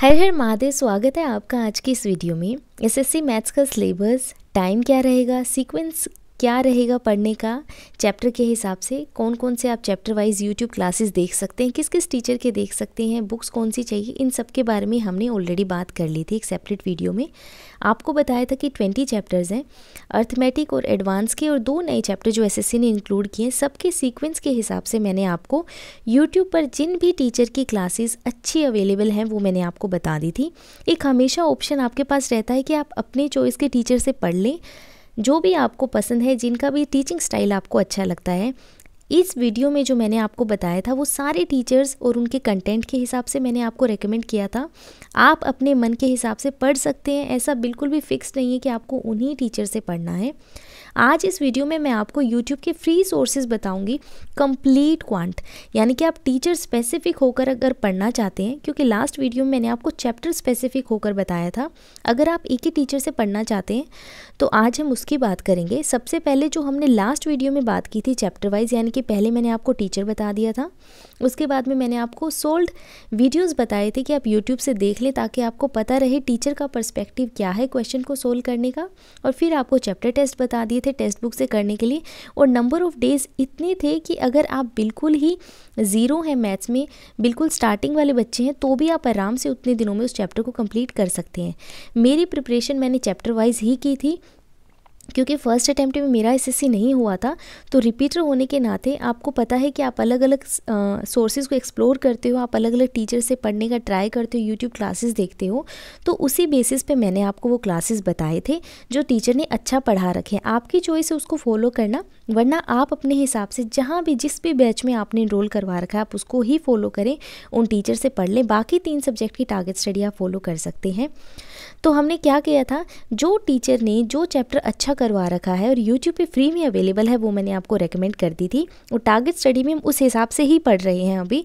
हर हर महादेव स्वागत है आपका आज की इस वीडियो में एसएससी मैथ्स का सिलेबस टाइम क्या रहेगा सीक्वेंस क्या रहेगा पढ़ने का चैप्टर के हिसाब से कौन कौन से आप चैप्टर वाइज यूट्यूब क्लासेस देख सकते हैं किस किस टीचर के देख सकते हैं बुक्स कौन सी चाहिए इन सब के बारे में हमने ऑलरेडी बात कर ली थी एक सेपरेट वीडियो में आपको बताया था कि ट्वेंटी चैप्टर्स हैं अर्थमेटिक और एडवांस के और दो नए चैप्टर जो एस ने इंक्लूड किए हैं सबके सीक्वेंस के हिसाब से मैंने आपको यूट्यूब पर जिन भी टीचर की क्लासेज अच्छी अवेलेबल हैं वो मैंने आपको बता दी थी एक हमेशा ऑप्शन आपके पास रहता है कि आप अपने चॉइस के टीचर से पढ़ लें जो भी आपको पसंद है जिनका भी टीचिंग स्टाइल आपको अच्छा लगता है इस वीडियो में जो मैंने आपको बताया था वो सारे टीचर्स और उनके कंटेंट के हिसाब से मैंने आपको रेकमेंड किया था आप अपने मन के हिसाब से पढ़ सकते हैं ऐसा बिल्कुल भी फिक्स नहीं है कि आपको उन्हीं टीचर से पढ़ना है आज इस वीडियो में मैं आपको यूट्यूब के फ्री सोर्सेज बताऊंगी कंप्लीट क्वांट यानी कि आप टीचर स्पेसिफिक होकर अगर पढ़ना चाहते हैं क्योंकि लास्ट वीडियो में मैंने आपको चैप्टर स्पेसिफिक होकर बताया था अगर आप एक ही टीचर से पढ़ना चाहते हैं तो आज हम उसकी बात करेंगे सबसे पहले जो हमने लास्ट वीडियो में बात की थी चैप्टर वाइज यानी कि पहले मैंने आपको टीचर बता दिया था उसके बाद में मैंने आपको सोल्ड वीडियोज़ बताए थे कि आप यूट्यूब से देख लें ताकि आपको पता रहे टीचर का परस्पेक्टिव क्या है क्वेश्चन को सोल्व करने का और फिर आपको चैप्टर टेस्ट बता दिए दिए थे टेक्स्ट बुक से करने के लिए और नंबर ऑफ़ डेज़ इतने थे कि अगर आप बिल्कुल ही ज़ीरो हैं मैथ्स में बिल्कुल स्टार्टिंग वाले बच्चे हैं तो भी आप आराम से उतने दिनों में उस चैप्टर को कम्प्लीट कर सकते हैं मेरी प्रिपरेशन मैंने चैप्टर वाइज ही की थी क्योंकि फ़र्स्ट अटैम्प्ट में मेरा एसएससी नहीं हुआ था तो रिपीटर होने के नाते आपको पता है कि आप अलग अलग सोर्सेज को एक्सप्लोर करते हो आप अलग अलग टीचर से पढ़ने का ट्राई करते हो यूट्यूब क्लासेस देखते हो तो उसी बेसिस पे मैंने आपको वो क्लासेस बताए थे जो टीचर ने अच्छा पढ़ा रखे हैं आपकी चॉइस है उसको फॉलो करना वरना आप अपने हिसाब से जहाँ भी जिस भी बैच में आपने इनरोल करवा रखा है आप उसको ही फॉलो करें उन टीचर से पढ़ लें बाकी तीन सब्जेक्ट की टारगेट स्टडी आप फॉलो कर सकते हैं तो हमने क्या किया था जो टीचर ने जो चैप्टर अच्छा करवा रखा है और यूट्यूब पे फ्री में अवेलेबल है वो मैंने आपको रेकमेंड कर दी थी और टारगेट स्टडी में हम उस हिसाब से ही पढ़ रहे हैं अभी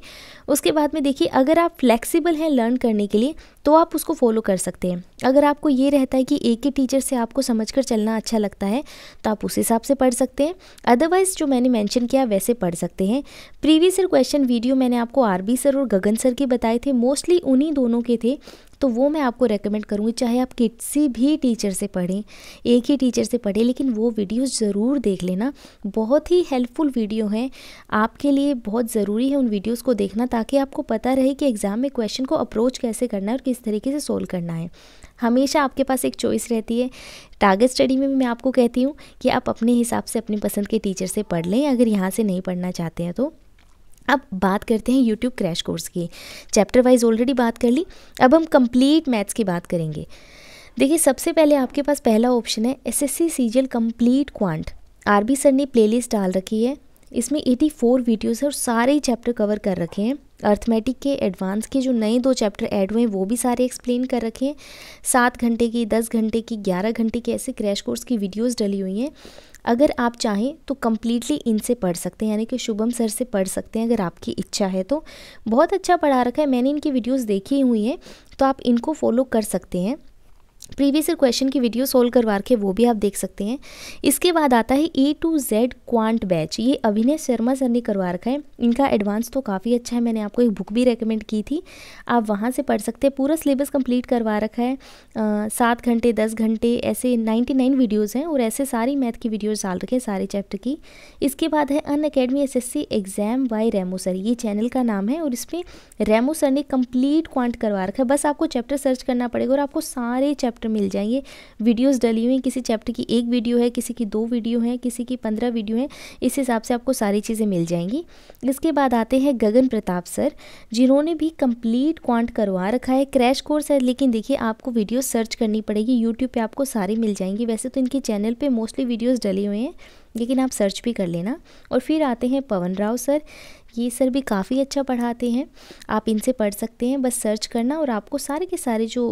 उसके बाद में देखिए अगर आप फ्लेक्सिबल हैं लर्न करने के लिए तो आप उसको फॉलो कर सकते हैं अगर आपको ये रहता है कि एक ही टीचर से आपको समझ कर चलना अच्छा लगता है तो आप उस हिसाब से पढ़ सकते हैं अदरवाइज़ जो मैंने मैंशन किया वैसे पढ़ सकते हैं प्रीवियस ईयर क्वेश्चन वीडियो मैंने आपको बी सर और गगन सर के बताए थे मोस्टली उन्हीं दोनों के थे तो वो मैं आपको रेकमेंड करूँगी चाहे आप किसी भी टीचर से पढ़ें एक ही टीचर से पढ़ें लेकिन वो वीडियो ज़रूर देख लेना बहुत ही हेल्पफुल वीडियो हैं आपके लिए बहुत ज़रूरी है उन वीडियोस को देखना ताकि आपको पता रहे कि एग्ज़ाम में क्वेश्चन को अप्रोच कैसे करना है और किस इस तरीके से सोल्व करना है हमेशा आपके पास एक चॉइस रहती है टारगेट स्टडी में भी मैं आपको कहती हूँ कि आप अपने हिसाब से अपनी पसंद के टीचर से पढ़ लें अगर यहाँ से नहीं पढ़ना चाहते हैं तो अब बात करते हैं यूट्यूब क्रैश कोर्स की चैप्टर वाइज ऑलरेडी बात कर ली अब हम कंप्लीट मैथ्स की बात करेंगे देखिए सबसे पहले आपके पास पहला ऑप्शन है S S C complete quant RB sir ने प्लेलिस्ट डाल रखी है इसमें 84 वीडियोस है और सारे चैप्टर कवर कर रखे हैं अर्थमेटिक के एडवांस के जो नए दो चैप्टर ऐड हुए हैं वो भी सारे एक्सप्लेन कर रखे हैं सात घंटे की दस घंटे की ग्यारह घंटे की ऐसे क्रैश कोर्स की वीडियोस डली हुई हैं अगर आप चाहें तो कम्प्लीटली इनसे पढ़ सकते हैं यानी कि शुभम सर से पढ़ सकते हैं अगर आपकी इच्छा है तो बहुत अच्छा पढ़ा रखा है मैंने इनकी वीडियोज़ देखी हुई हैं तो आप इनको फॉलो कर सकते हैं प्रीवियस ईयर क्वेश्चन की वीडियो सोल्व करवा के वो भी आप देख सकते हैं इसके बाद आता है A to Z quant batch ये अभिनय शर्मा सर ने करवा रखा है इनका एडवांस तो काफ़ी अच्छा है मैंने आपको एक बुक भी रेकमेंड की थी आप वहाँ से पढ़ सकते हैं पूरा सिलेबस कंप्लीट करवा रखा है सात घंटे दस घंटे ऐसे नाइन्टी नाइन वीडियोज़ हैं और ऐसे सारी मैथ की वीडियोज़ डाल रखे हैं सारे चैप्टर की इसके बाद है Unacademy S S C exam by Remo sir ये चैनल का नाम है और इसमें रेमो सर ने कम्प्लीट क्वांट करवा रखा है बस आपको चैप्टर सर्च करना पड़ेगा और आपको सारे चैप्टर चैप्टर मिल जाएंगे वीडियोस डली हुई हैं किसी चैप्टर की एक वीडियो है किसी की दो वीडियो हैं किसी की पंद्रह वीडियो हैं इस हिसाब से आपको सारी चीज़ें मिल जाएंगी इसके बाद आते हैं गगन प्रताप सर जिन्होंने भी कंप्लीट क्वांट करवा रखा है क्रैश कोर्स है लेकिन देखिए आपको वीडियो सर्च करनी पड़ेगी यूट्यूब पर आपको सारी मिल जाएंगी वैसे तो इनके चैनल पर मोस्टली वीडियोज़ डले हुए हैं लेकिन आप सर्च भी कर लेना और फिर आते हैं पवन राव सर ये सर भी काफ़ी अच्छा पढ़ाते हैं आप इनसे पढ़ सकते हैं बस सर्च करना और आपको सारे के सारे जो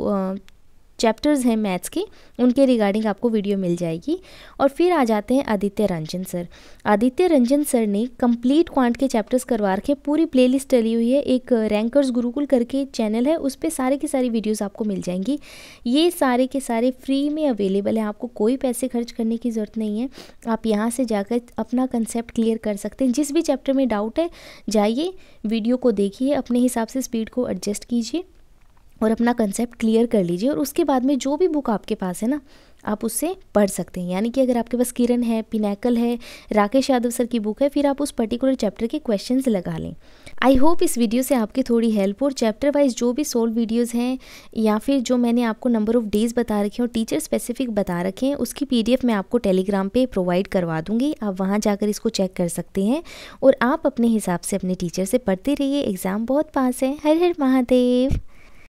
चैप्टर्स हैं मैथ्स के उनके रिगार्डिंग आपको वीडियो मिल जाएगी और फिर आ जाते हैं आदित्य रंजन सर आदित्य रंजन सर ने कंप्लीट क्वांट के चैप्टर्स करवा रखे पूरी प्लेलिस्ट डली हुई है एक रैंकर्स गुरुकुल करके चैनल है उस पर सारे की सारी वीडियोस आपको मिल जाएंगी ये सारे के सारे फ्री में अवेलेबल हैं आपको कोई पैसे खर्च करने की ज़रूरत नहीं है आप यहाँ से जाकर अपना कंसेप्ट क्लियर कर सकते हैं जिस भी चैप्टर में डाउट है जाइए वीडियो को देखिए अपने हिसाब से स्पीड को एडजस्ट कीजिए और अपना कंसेप्ट क्लियर कर लीजिए और उसके बाद में जो भी बुक आपके पास है ना आप उससे पढ़ सकते हैं यानी कि अगर आपके पास किरण है पिनाकल है राकेश यादव सर की बुक है फिर आप उस पर्टिकुलर चैप्टर के क्वेश्चन लगा लें आई होप इस वीडियो से आपकी थोड़ी हेल्प और चैप्टर वाइज जो भी सोल्व वीडियोज़ हैं या फिर जो मैंने आपको नंबर ऑफ़ डेज़ बता रखे हैं और टीचर स्पेसिफिक बता रखे हैं उसकी पी मैं आपको टेलीग्राम पर प्रोवाइड करवा दूँगी आप वहाँ जाकर इसको चेक कर सकते हैं और आप अपने हिसाब से अपने टीचर से पढ़ते रहिए एग्ज़ाम बहुत पास है हर हर महादेव